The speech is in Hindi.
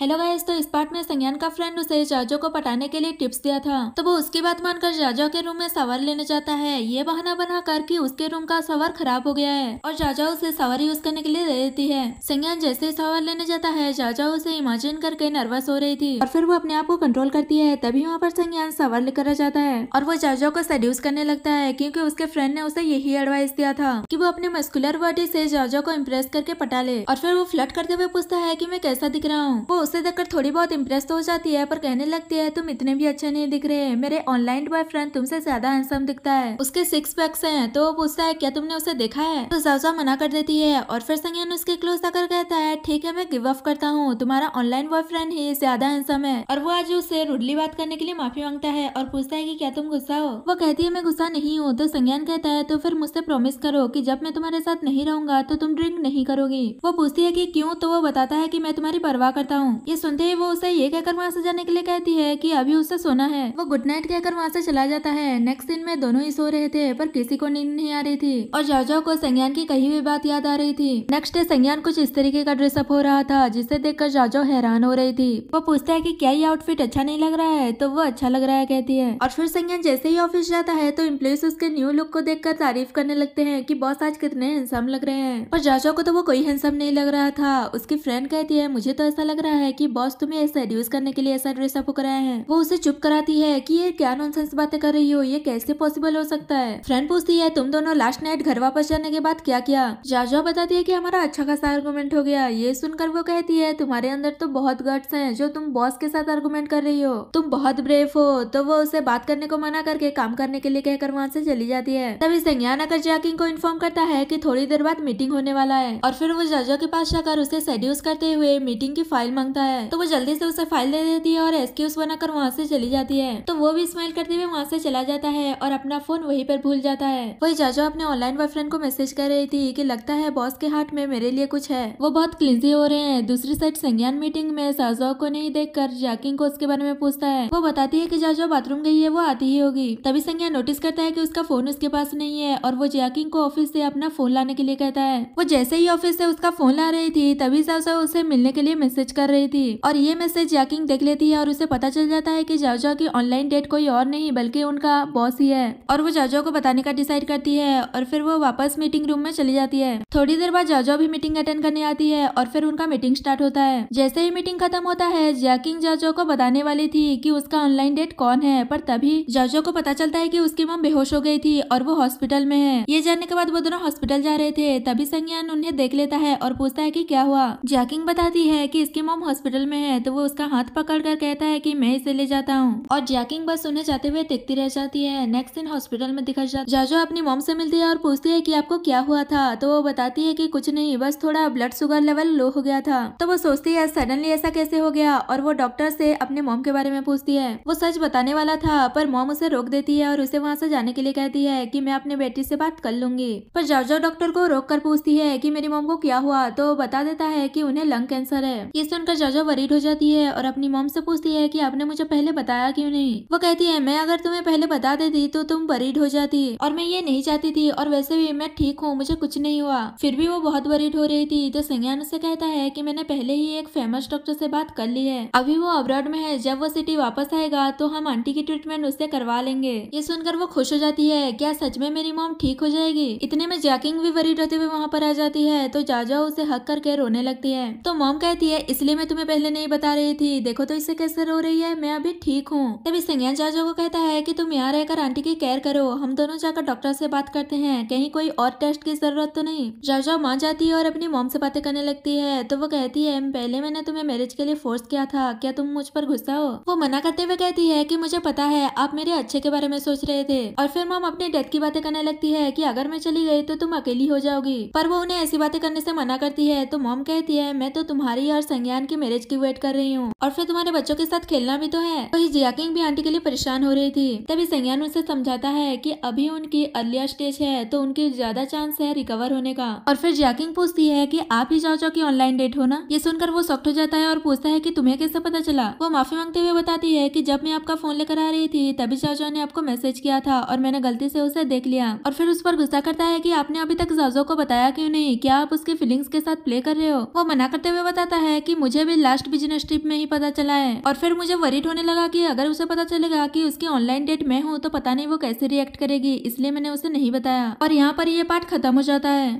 हेलो गाइस तो इस पार्ट में संज्ञान का फ्रेंड उसे जाजो को पटाने के लिए टिप्स दिया था तो वो उसकी बात मानकर जाजो के रूम में सावर लेने जाता है ये बहाना बनाकर कि उसके रूम का सावर खराब हो गया है और जाजा उसे सावर यूज करने के लिए दे देती है संज्ञान जैसे ही सावर लेने जाता है जाजा उसे इमेजिन करके नर्वस हो रही थी और फिर वो अपने आप को कंट्रोल करती है तभी वहाँ पर संज्ञान सावर लेकर आ जाता है और वो जाजो को सड्यूस करने लगता है क्यूँकी उसके फ्रेंड ने उसे यही एडवाइस दिया था की वो अपने मस्कुलर बॉडी ऐसी जाजो को इम्प्रेस करके पटा ले और फिर वो फ्लट करते हुए पूछता है की मैं कैसा दिख रहा हूँ वो उसे देखकर थोड़ी बहुत इंप्रेस तो हो जाती है पर कहने लगती है तुम इतने भी अच्छे नहीं दिख रहे मेरे ऑनलाइन बॉयफ्रेंड तुमसे ज्यादा हैंडसम दिखता है उसके सिक्स पैक्स हैं तो वो पूछता है क्या तुमने उसे देखा है तो जावजा मना कर देती है और फिर संज्ञान उसके क्लोज आकर कहता है ठीक है मैं गिव अप करता हूँ तुम्हारा ऑनलाइन बॉयफ्रेंड ही ज्यादा हैंडसम है और वो आज उससे रुडली बात करने के लिए माफी मांगता है और पूछता है की क्या तुम गुस्सा हो वो कहती है मैं गुस्सा नहीं हूँ तो संज्ञान कहता है तो फिर मुझसे प्रोमिस करो की जब मैं तुम्हारे साथ नहीं रहूंगा तो तुम ड्रिंक नहीं करोगी वो पूछती है की क्यूँ तो वो बताता है की मैं तुम्हारी परवाह करता हूँ ये सुनते ही वो उसे ये कहकर वहाँ से जाने के लिए कहती है कि अभी उसे सोना है वो गुड नाइट कहकर वहाँ से चला जाता है नेक्स्ट दिन में दोनों ही सो रहे थे पर किसी को नींद नहीं आ रही थी और जॉर्जा को संज्ञान की कही हुई बात याद आ रही थी नेक्स्ट डे संज्ञान कुछ इस तरीके का ड्रेसअप हो रहा था जिसे देखकर जॉर्जो हैरान हो रही थी वो पूछता है की क्या ये आउटफिट अच्छा नहीं लग रहा है तो वो अच्छा लग रहा है कहती है और फिर संज्ञान जैसे ही ऑफिस जाता है तो इम्प्लॉइज उसके न्यू लुक को कर तारीफ करने लगते है की बॉस आज कितने हैंडसम लग रहे हैं पर जाजा को तो वो कोई हैंडसम नहीं लग रहा था उसकी फ्रेंड कहती है मुझे तो ऐसा लग रहा है है कि बॉस तुम्हें रिव्यूज करने के लिए ऐसा ड्रेस अप कराया है वो उसे चुप कराती है कि ये क्या नॉनसेंस बातें कर रही हो ये कैसे पॉसिबल हो सकता है फ्रेंड पूछती है तुम दोनों लास्ट नाइट घर वापस जाने के बाद क्या किया जाजवा बताती है की हमारा अच्छा खासा आर्गूमेंट हो गया ये सुनकर वो कहती है तुम्हारे अंदर तो बहुत गट्स है जो तुम बॉस के साथ आर्गूमेंट कर रही हो तुम बहुत ब्रेफ हो तो वो उसे बात करने को मना करके काम करने के लिए कहकर वहाँ से चली जाती है तभी संज्ञान अगर जैकिंग को इन्फॉर्म करता है कि थोड़ी देर बाद मीटिंग होने वाला है और फिर वो जाजा के पास जाकर उसे सेड्यूस करते हुए मीटिंग की फाइल मांगता होता है तो वो जल्दी से उसे फाइल दे देती है और एक्सक्यूज बनाकर वहाँ से चली जाती है तो वो भी स्माइल करते हुए वहाँ से चला जाता है और अपना फोन वही पर भूल जाता है वही जाजो अपने ऑनलाइन बॉयफ्रेंड को मैसेज कर रही थी की लगता है बॉस के हाथ में मेरे लिए कुछ है वो बहुत क्लिंजी हो रहे हैं दूसरी साइड संज्ञान मीटिंग में साजो को नहीं देख कर को उसके बारे में पूछता है वो बताती है की जाजो बाथरूम गई है वो आती ही होगी तभी संज्ञान नोटिस करता है की उसका फोन उसके पास नहीं है और वो जैकिंग को ऑफिस से अपना फोन लाने के लिए कहता है वो जैसे ही ऑफिस से उसका फोन ला रही थी तभी साजो उसे मिलने के लिए मैसेज कर रही थी और ये मैसेज जैकिंग देख लेती है और उसे पता चल जाता है की जाओजा की ऑनलाइन डेट कोई और नहीं बल्कि उनका बॉस ही है और वो जाओजा को बताने का डिसाइड करती है और फिर वो वापस मीटिंग रूम में चली जाती है थोड़ी देर बाद जाओजा भी मीटिंग अटेंड करने आती है और फिर उनका मीटिंग स्टार्ट होता है जैसे ही मीटिंग खत्म होता है जैकिंग जाओजो को बताने वाली थी की उसका ऑनलाइन डेट कौन है पर तभी जाओजो को पता चलता है की उसकी मम बेहोश हो गई थी और वो हॉस्पिटल में है ये जानने के बाद वो दोनों हॉस्पिटल जा रहे थे तभी संज्ञान उन्हें देख लेता है और पूछता है की क्या हुआ जैकिंग बताती है की इसकी मम हॉस्पिटल में है तो वो उसका हाथ पकड़ कर कहता है कि मैं इसे ले जाता हूँ और जैकिंग बस उन्हें जाते हुए देखती रह जाती है नेक्स्ट दिन हॉस्पिटल में दिखा जाता जाजो अपनी मोम से मिलती है और पूछती है की आपको क्या हुआ था तो वो बताती है की कुछ नहीं बस थोड़ा ब्लड शुगर लेवल लो हो गया था तो वो सोचती है सडनली ऐसा कैसे हो गया और वो डॉक्टर से अपने मोम के बारे में पूछती है वो सच बताने वाला था पर मोम उसे रोक देती है और उसे वहाँ से जाने के लिए कहती है की मैं अपने बेटी से बात कर लूंगी पर जाओ डॉक्टर को रोक कर पूछती है की मेरी मोम को क्या हुआ तो बता देता है की उन्हें लंग कैंसर है ये सुनकर जाजा वरीड हो जाती है और अपनी मोम से पूछती है कि आपने मुझे पहले बताया क्यों नहीं वो कहती है मैं अगर तुम्हें पहले बता देती तो तुम वरीड हो जाती और मैं ये नहीं चाहती थी और वैसे भी मैं ठीक हूँ मुझे कुछ नहीं हुआ फिर भी वो बहुत वरीड हो रही थी तो संज्ञान उसे कहता है की मैंने पहले ही एक फेमस डॉक्टर से बात कर ली है अभी वो अब्रॉड में है जब वो सिटी वापस आएगा तो हम आंटी की ट्रीटमेंट उससे करवा लेंगे ये सुनकर वो खुश हो जाती है क्या सच में मेरी मोम ठीक हो जाएगी इतने में जैकिंग भी वरीड होते हुए वहाँ पर आ जाती है तो जाजा उसे हक करके रोने लगती है तो मोम कहती है इसलिए मैं तुम्हें पहले नहीं बता रही थी देखो तो इससे कैसे रो रही है मैं अभी ठीक हूँ तभी संज्ञान जाजो को कहता है की तुम यहाँ रहकर आंटी की केयर करो हम दोनों जाकर डॉक्टर से बात करते हैं कहीं कोई और टेस्ट की जरूरत तो नहीं जाजो माँ जाती है और अपनी मोम से बातें करने लगती है तो वो कहती है पहले मैंने तुम्हें मैरिज के लिए फोर्स किया था क्या तुम मुझ पर गुस्सा हो वो मना करते हुए कहती है की मुझे पता है आप मेरे अच्छे के बारे में सोच रहे थे और फिर मोम अपनी डेथ की बातें करने लगती है की अगर मैं चली गई तो तुम अकेली हो जाओगी पर वो उन्हें ऐसी बातें करने से मना करती है तो मोम कहती है मैं तो तुम्हारी और संज्ञान की मैरिज की वेट कर रही हूँ और फिर तुम्हारे बच्चों के साथ खेलना भी तो है वही तो जिया जियाकिंग भी आंटी के लिए परेशान हो रही थी तभी संज्ञान उसे समझाता है की अभी उनकी अर्लिया स्टेज है तो उनकी ज्यादा चांस है रिकवर होने का और फिर किंग पूछती है की आप ही जाओ की ऑनलाइन डेट होना ये सुनकर वो सख्त हो जाता है और पूछता है की तुम्हें कैसे पता चला वो माफी मांगते हुए बताती है की जब मैं आपका फोन लेकर आ रही थी तभी जाओ ने आपको मैसेज किया था और मैंने गलती से उसे देख लिया और फिर उस पर गुस्सा करता है कि आपने अभी तक जाजो को बताया क्यों नहीं क्या आप उसकी फीलिंग्स के साथ प्ले कर रहे हो वो मना करते हुए बताता है कि मुझे भी लास्ट बिजनेस ट्रिप में ही पता चला है और फिर मुझे वरिट होने लगा कि अगर उसे पता चलेगा कि उसकी ऑनलाइन डेट मैं हूँ तो पता नहीं वो कैसे रिएक्ट करेगी इसलिए मैंने उसे नहीं बताया और यहाँ पर ये पार्ट खत्म हो जाता है